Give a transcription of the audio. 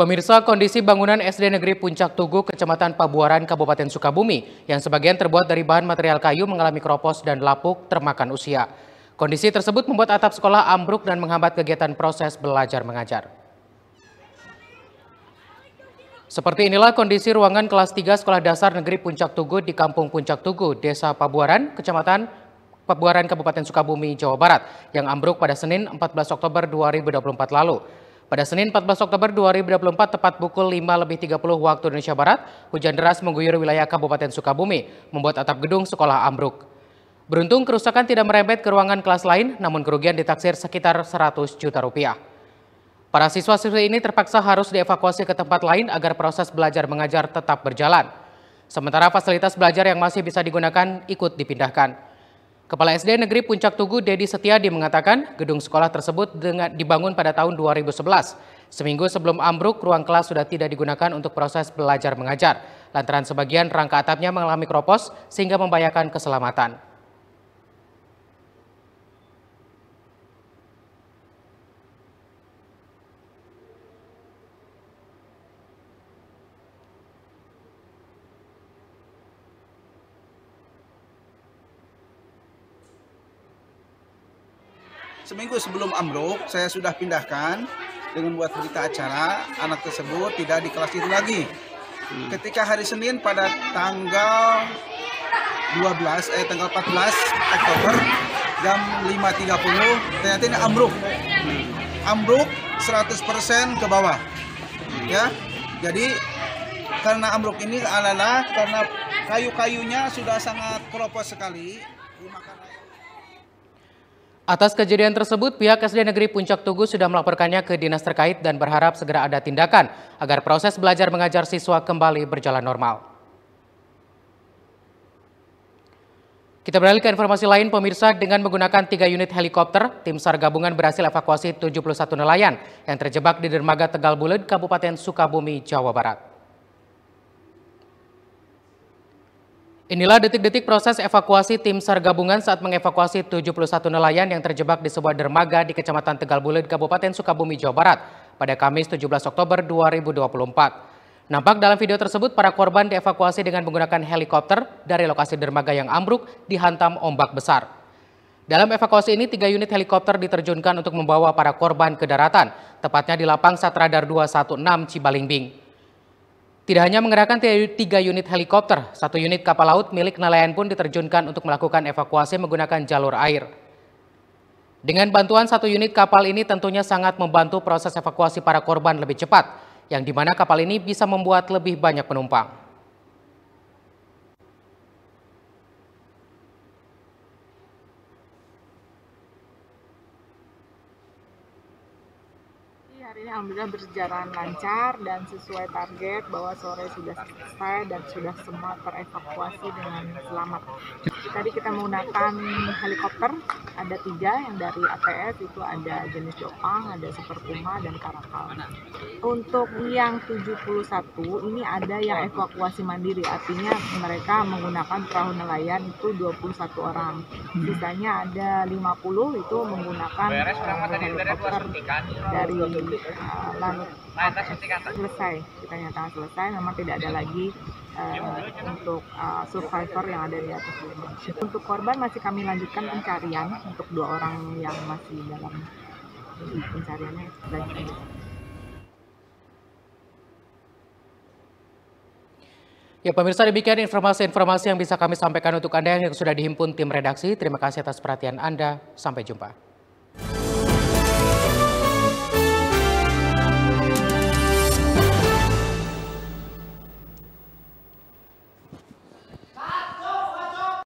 Pemirsa, kondisi bangunan SD Negeri Puncak Tugu, Kecamatan Pabuaran, Kabupaten Sukabumi, yang sebagian terbuat dari bahan material kayu mengalami keropos dan lapuk termakan usia. Kondisi tersebut membuat atap sekolah ambruk dan menghambat kegiatan proses belajar mengajar. Seperti inilah kondisi ruangan kelas 3 Sekolah Dasar Negeri Puncak Tugu di Kampung Puncak Tugu, Desa Pabuaran, Kecamatan Pabuaran, Kabupaten Sukabumi, Jawa Barat yang ambruk pada Senin 14 Oktober 2024 lalu. Pada Senin 14 Oktober 2024 tepat pukul 5 lebih 30 waktu Indonesia Barat, hujan deras mengguyur wilayah Kabupaten Sukabumi, membuat atap gedung sekolah ambruk. Beruntung kerusakan tidak merembet ke ruangan kelas lain, namun kerugian ditaksir sekitar 100 juta rupiah. Para siswa-siswi ini terpaksa harus dievakuasi ke tempat lain agar proses belajar mengajar tetap berjalan. Sementara fasilitas belajar yang masih bisa digunakan ikut dipindahkan. Kepala SD Negeri Puncak Tugu Dedi Setiadi mengatakan gedung sekolah tersebut dengan dibangun pada tahun 2011. Seminggu sebelum ambruk, ruang kelas sudah tidak digunakan untuk proses belajar mengajar. Lantaran sebagian rangka atapnya mengalami kropos sehingga membahayakan keselamatan. Seminggu sebelum ambruk, saya sudah pindahkan dengan buat berita acara anak tersebut tidak di kelas itu lagi. Hmm. Ketika hari Senin pada tanggal 12 eh tanggal 14 Oktober jam 5.30 ternyata ini ambruk. Hmm. Ambruk 100% ke bawah. Hmm. Ya. Jadi karena ambruk ini adalah karena kayu-kayunya sudah sangat keropos sekali Atas kejadian tersebut, pihak SD Negeri Puncak Tugu sudah melaporkannya ke dinas terkait dan berharap segera ada tindakan agar proses belajar mengajar siswa kembali berjalan normal. Kita beralih ke informasi lain, pemirsa. Dengan menggunakan tiga unit helikopter, tim SAR gabungan berhasil evakuasi 71 nelayan yang terjebak di dermaga Tegal Bulut, Kabupaten Sukabumi, Jawa Barat. Inilah detik-detik proses evakuasi tim SAR gabungan saat mengevakuasi 71 nelayan yang terjebak di sebuah dermaga di Kecamatan Tegal Bulit, Kabupaten Sukabumi, Jawa Barat pada Kamis 17 Oktober 2024. Nampak dalam video tersebut para korban dievakuasi dengan menggunakan helikopter dari lokasi dermaga yang ambruk dihantam ombak besar. Dalam evakuasi ini, tiga unit helikopter diterjunkan untuk membawa para korban ke daratan, tepatnya di lapang Satradar 216 Cibalingbing. Tidak hanya mengerahkan tiga unit helikopter, satu unit kapal laut milik nelayan pun diterjunkan untuk melakukan evakuasi menggunakan jalur air. Dengan bantuan satu unit kapal ini tentunya sangat membantu proses evakuasi para korban lebih cepat, yang dimana kapal ini bisa membuat lebih banyak penumpang. hari ini alhamdulillah berjalan lancar dan sesuai target bahwa sore sudah selesai dan sudah semua terevakuasi dengan selamat. Tadi kita menggunakan helikopter, ada tiga yang dari ATS itu ada jenis Jopang, ada Super Puma, dan Karakal. Untuk yang 71 ini ada yang evakuasi mandiri, artinya mereka menggunakan perahu nelayan itu 21 orang. Sisanya ada 50 itu menggunakan eh, helikopter dari lalu selesai nyatakan selesai memang tidak ada lagi uh, untuk uh, survivor yang ada di atas gunung untuk korban masih kami lanjutkan pencarian untuk dua orang yang masih dalam pencariannya dan Ya pemirsa demikian informasi-informasi yang bisa kami sampaikan untuk Anda yang sudah dihimpun tim redaksi. Terima kasih atas perhatian Anda. Sampai jumpa.